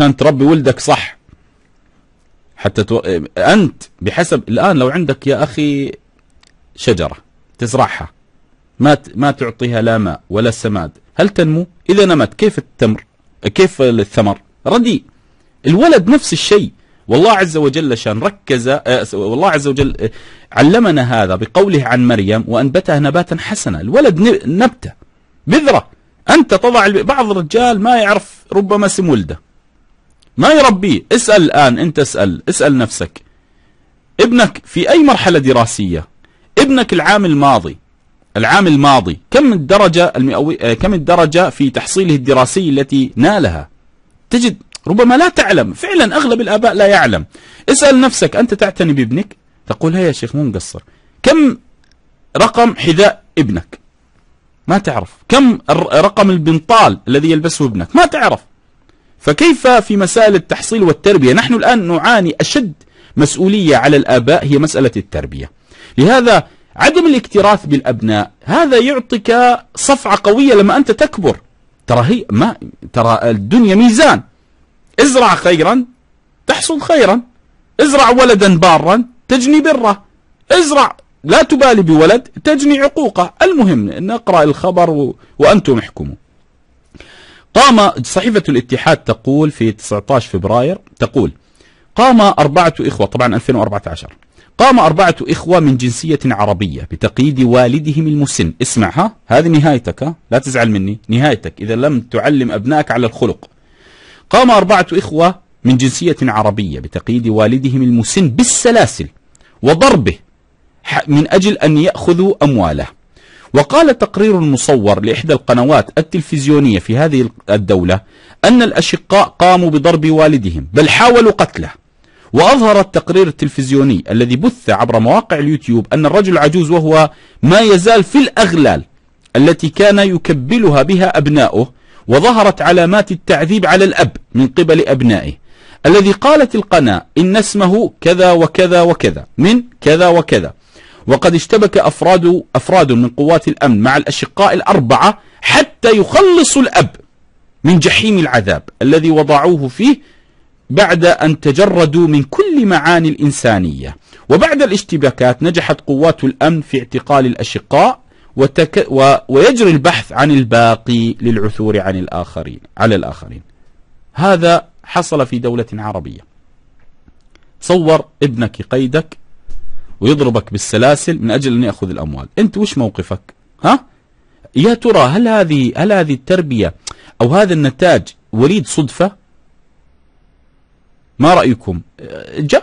عشان تربي ولدك صح حتى تو... أنت بحسب الآن لو عندك يا أخي شجرة تزرعها ما ت... ما تعطيها لا ماء ولا سماد هل تنمو؟ إذا نمت كيف التمر؟ كيف الثمر؟ رديء الولد نفس الشيء والله عز وجل شان ركز آه، والله عز وجل آه، علمنا هذا بقوله عن مريم وأنبتها نباتا حسنا الولد نبتة بذرة أنت تضع بعض الرجال ما يعرف ربما اسم ولده ما يربيه اسأل الآن أنت اسأل اسأل نفسك ابنك في أي مرحلة دراسية ابنك العام الماضي العام الماضي كم الدرجة المئوية آه، كم الدرجة في تحصيله الدراسي التي نالها تجد ربما لا تعلم فعلا أغلب الآباء لا يعلم اسأل نفسك أنت تعتني بابنك تقول هيا يا شيخ مو مقصر كم رقم حذاء ابنك ما تعرف كم رقم البنطال الذي يلبسه ابنك ما تعرف فكيف في مسائل التحصيل والتربية نحن الآن نعاني أشد مسؤولية على الآباء هي مسألة التربية لهذا عدم الاكتراث بالأبناء هذا يعطيك صفعة قوية لما أنت تكبر ترى هي ما ترى الدنيا ميزان ازرع خيرا تحصد خيرا ازرع ولدا بارا تجني بره ازرع لا تبالي بولد تجني عقوقه المهم نقرأ الخبر وأنتم احكموا قام صحيفة الاتحاد تقول في 19 فبراير تقول قام أربعة إخوة طبعا 2014 قام أربعة إخوة من جنسية عربية بتقييد والدهم المسن اسمعها هذه نهايتك ها؟ لا تزعل مني نهايتك إذا لم تعلم أبنائك على الخلق قام أربعة إخوة من جنسية عربية بتقييد والدهم المسن بالسلاسل وضربه من أجل أن يأخذوا أمواله وقال تقرير مصور لإحدى القنوات التلفزيونية في هذه الدولة أن الأشقاء قاموا بضرب والدهم بل حاولوا قتله وأظهر التقرير التلفزيوني الذي بث عبر مواقع اليوتيوب أن الرجل عجوز وهو ما يزال في الأغلال التي كان يكبلها بها أبناؤه وظهرت علامات التعذيب على الأب من قبل أبنائه الذي قالت القناة إن اسمه كذا وكذا وكذا من كذا وكذا وقد اشتبك أفراد, أفراد من قوات الأمن مع الأشقاء الأربعة حتى يخلصوا الأب من جحيم العذاب الذي وضعوه فيه بعد أن تجردوا من كل معاني الإنسانية وبعد الاشتباكات نجحت قوات الأمن في اعتقال الأشقاء وتك... و... ويجري البحث عن الباقي للعثور عن الآخرين على الآخرين هذا حصل في دولة عربية صور ابنك قيدك ويضربك بالسلاسل من أجل أن يأخذ الأموال أنت وش موقفك ها؟ يا ترى هل هذه هل هذه التربية أو هذا النتاج وليد صدفة ما رأيكم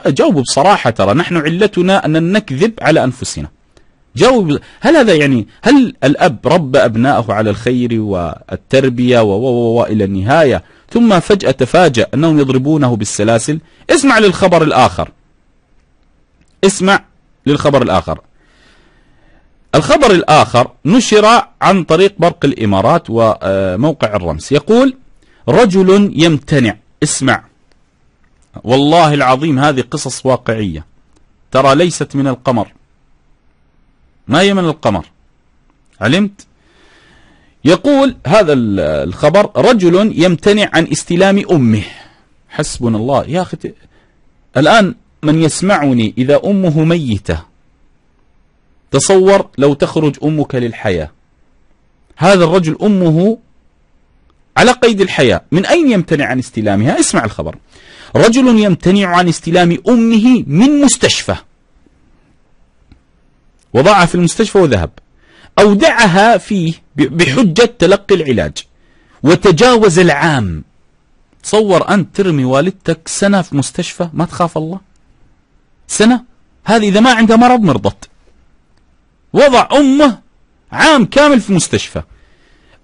جاوبوا بصراحة ترى نحن علتنا أن نكذب على أنفسنا جاوب هل هذا يعني هل الأب ربى أبنائه على الخير والتربية و و و إلى النهاية ثم فجأة تفاجأ أنهم يضربونه بالسلاسل اسمع للخبر الآخر اسمع للخبر الآخر الخبر الآخر نشر عن طريق برق الإمارات وموقع الرمس يقول رجل يمتنع اسمع والله العظيم هذه قصص واقعية ترى ليست من القمر ما هي من القمر علمت يقول هذا الخبر رجل يمتنع عن استلام أمه حسبنا الله يا أخي الآن من يسمعني إذا أمه ميتة تصور لو تخرج أمك للحياة هذا الرجل أمه على قيد الحياة من أين يمتنع عن استلامها اسمع الخبر رجل يمتنع عن استلام أمه من مستشفى وضعها في المستشفى وذهب أودعها فيه بحجة تلقي العلاج وتجاوز العام تصور أنت ترمي والدتك سنة في مستشفى ما تخاف الله سنة هذه إذا ما عندها مرض مرضت وضع أمه عام كامل في مستشفى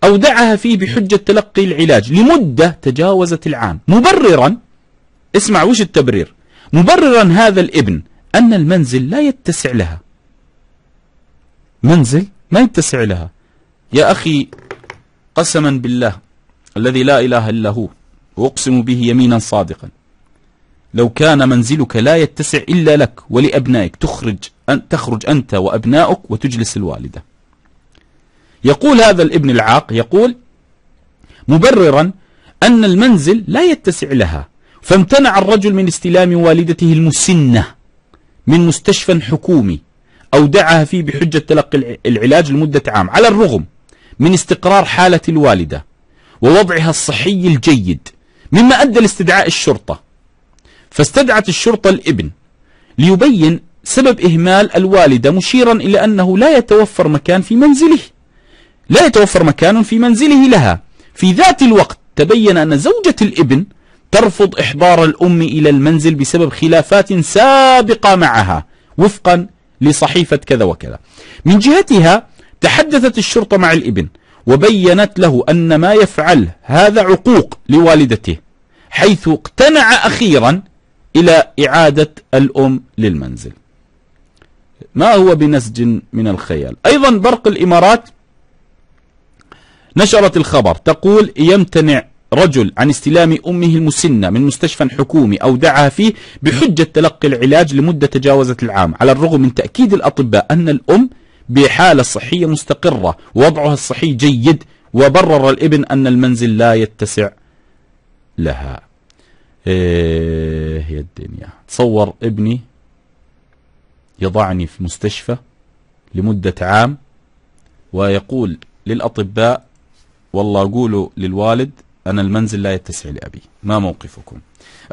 أودعها فيه بحجة تلقي العلاج لمدة تجاوزت العام مبررا اسمع وش التبرير مبررا هذا الابن أن المنزل لا يتسع لها منزل ما يتسع لها يا أخي قسما بالله الذي لا إله إلا هو وأقسم به يمينا صادقا لو كان منزلك لا يتسع إلا لك ولأبنائك تخرج أن تخرج أنت وأبنائك وتجلس الوالدة يقول هذا الابن العاق يقول مبررا أن المنزل لا يتسع لها فامتنع الرجل من استلام والدته المسنة من مستشفى حكومي أودعها فيه بحجة تلقي العلاج لمدة عام على الرغم من استقرار حالة الوالدة ووضعها الصحي الجيد مما أدى لاستدعاء الشرطة فاستدعت الشرطة الابن ليبين سبب إهمال الوالدة مشيرا إلى أنه لا يتوفر مكان في منزله لا يتوفر مكان في منزله لها في ذات الوقت تبين أن زوجة الابن ترفض إحضار الأم إلى المنزل بسبب خلافات سابقة معها وفقا لصحيفة كذا وكذا من جهتها تحدثت الشرطة مع الابن وبينت له أن ما يفعله هذا عقوق لوالدته حيث اقتنع أخيرا إلى إعادة الأم للمنزل ما هو بنسج من الخيال أيضا برق الإمارات نشرت الخبر تقول يمتنع رجل عن استلام أمه المسنة من مستشفى حكومي أو دعها فيه بحجة تلقي العلاج لمدة تجاوزت العام على الرغم من تأكيد الأطباء أن الأم بحالة صحية مستقرة وضعها الصحي جيد وبرر الابن أن المنزل لا يتسع لها ايه هي الدنيا تصور ابني يضعني في مستشفى لمدة عام ويقول للأطباء والله قولوا للوالد أنا المنزل لا يتسع لأبي ما موقفكم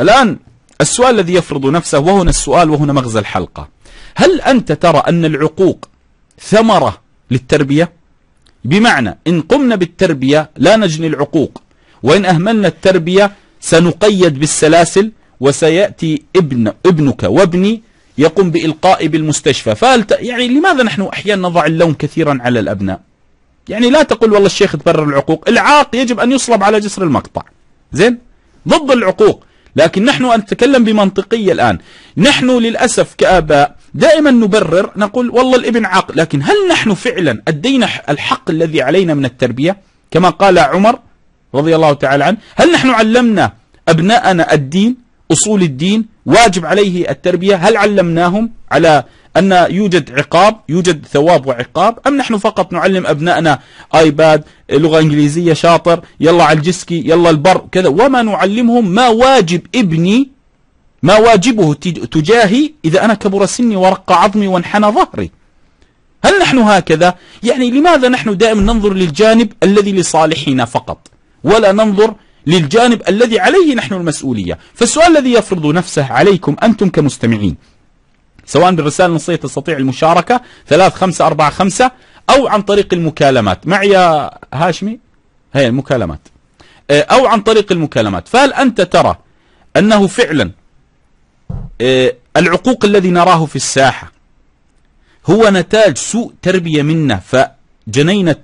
الآن السؤال الذي يفرض نفسه وهنا السؤال وهنا مغزى الحلقة هل أنت ترى أن العقوق ثمرة للتربية بمعنى إن قمنا بالتربية لا نجني العقوق وإن أهملنا التربية سنقيد بالسلاسل وسيأتي ابن ابنك وابني يقوم بإلقاء بالمستشفى فالت... يعني لماذا نحن أحيانا نضع اللوم كثيرا على الأبناء يعني لا تقول والله الشيخ تبرر العقوق العاق يجب أن يصلب على جسر المقطع زين ضد العقوق لكن نحن نتكلم بمنطقية الآن نحن للأسف كآباء دائما نبرر نقول والله الابن عاق لكن هل نحن فعلا أدينا الحق الذي علينا من التربية كما قال عمر رضي الله تعالى عنه هل نحن علمنا أبناءنا الدين أصول الدين واجب عليه التربية هل علمناهم على أن يوجد عقاب يوجد ثواب وعقاب أم نحن فقط نعلم أبنائنا آيباد لغة إنجليزية شاطر يلا على الجسكي يلا البر كذا وما نعلمهم ما واجب ابني ما واجبه تجاهي إذا أنا كبر سني ورق عظمي وانحنى ظهري هل نحن هكذا يعني لماذا نحن دائما ننظر للجانب الذي لصالحنا فقط ولا ننظر للجانب الذي عليه نحن المسؤولية فالسؤال الذي يفرض نفسه عليكم أنتم كمستمعين سواء بالرسالة النصية تستطيع المشاركة ثلاث خمسة أربعة خمسة أو عن طريق المكالمات معي يا هاشمي هي المكالمات آه، أو عن طريق المكالمات فهل أنت ترى أنه فعلا آه، العقوق الذي نراه في الساحة هو نتاج سوء تربية منا فجنينا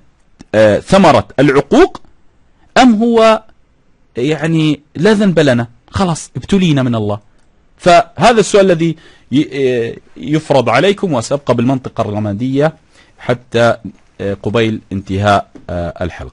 آه، ثمرة العقوق هو يعني لا ذنب لنا خلاص ابتلينا من الله فهذا السؤال الذي يفرض عليكم وسأبقى بالمنطقة الرمادية حتى آه، قبيل انتهاء آه، الحلقة